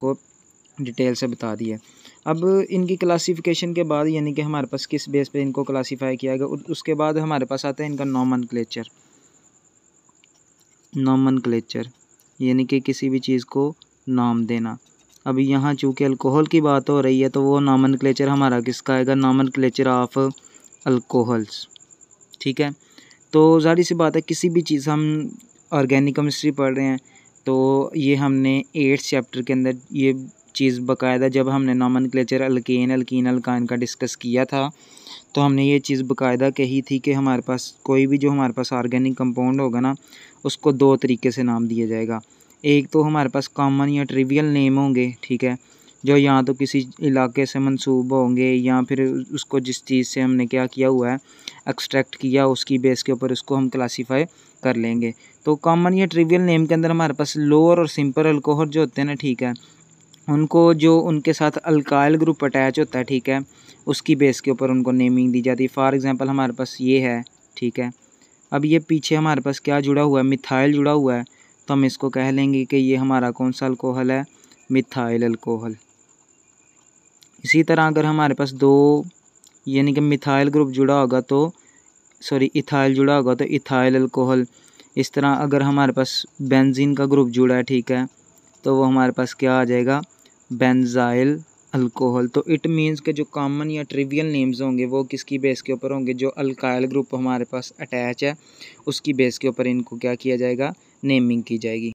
को डिटेल से बता दी है अब इनकी क्लासिफिकेशन के बाद यानी कि हमारे पास किस बेस पे इनको क्लासिफाई किया गया उसके बाद हमारे पास आता है इनका नॉमन क्लेचर नॉमन क्लेचर यानी कि किसी भी चीज़ को नाम देना अब यहाँ चूँकि अल्कोहल की बात हो रही है तो वो नॉमन क्लेचर हमारा किसका आएगा नॉमन क्लेचर ऑफ अल्कोहल्स ठीक है तो जाहिर सी बात है किसी भी चीज़ हम ऑर्गेनिक केमिस्ट्री पढ़ रहे हैं तो ये हमने एट्थ चैप्टर के अंदर ये चीज़ बाकायदा जब हमने नॉमन क्लेचर अलकेन अलकिन अलकान का डिस्कस किया था तो हमने ये चीज़ बाकायदा कही थी कि हमारे पास कोई भी जो हमारे पास ऑर्गेनिक कंपाउंड होगा ना उसको दो तरीके से नाम दिया जाएगा एक तो हमारे पास कॉमन या ट्रिवियल नेम होंगे ठीक है जो या तो किसी इलाके से मंसूब होंगे या फिर उसको जिस चीज़ से हमने क्या किया हुआ है एक्सट्रैक्ट किया उसकी बेस के ऊपर उसको हम क्लासीफाई कर लेंगे तो कॉमन या ट्रिवियल नेम के अंदर हमारे पास लोअर और सिंपल अल्कोहल जो होते हैं ना ठीक है उनको जो उनके साथ अल्काइल ग्रुप अटैच होता है ठीक है उसकी बेस के ऊपर उनको नेमिंग दी जाती है फॉर एग्ज़ाम्पल हमारे पास ये है ठीक है अब ये पीछे हमारे पास क्या जुड़ा हुआ है मिथाइल जुड़ा हुआ है तो हम इसको कह लेंगे कि ये हमारा कौन सा अल्कोहल है मिथाइल अल्कोहल इसी तरह अगर हमारे पास दो यानी कि मिथाइल ग्रुप जुड़ा होगा तो सॉरी इथाइल जुड़ा होगा तो इथाइल अल्कोहल इस तरह अगर हमारे पास बेंजीन का ग्रुप जुड़ा है ठीक है तो वो हमारे पास क्या आ जाएगा बेंजाइल अल्कोहल तो इट मीन्स के जो कॉमन या ट्रिवियल नेम्स होंगे वो किसकी बेस के ऊपर होंगे जो अल्काइल ग्रुप हमारे पास अटैच है उसकी बेस के ऊपर इनको क्या किया जाएगा नेमिंग की जाएगी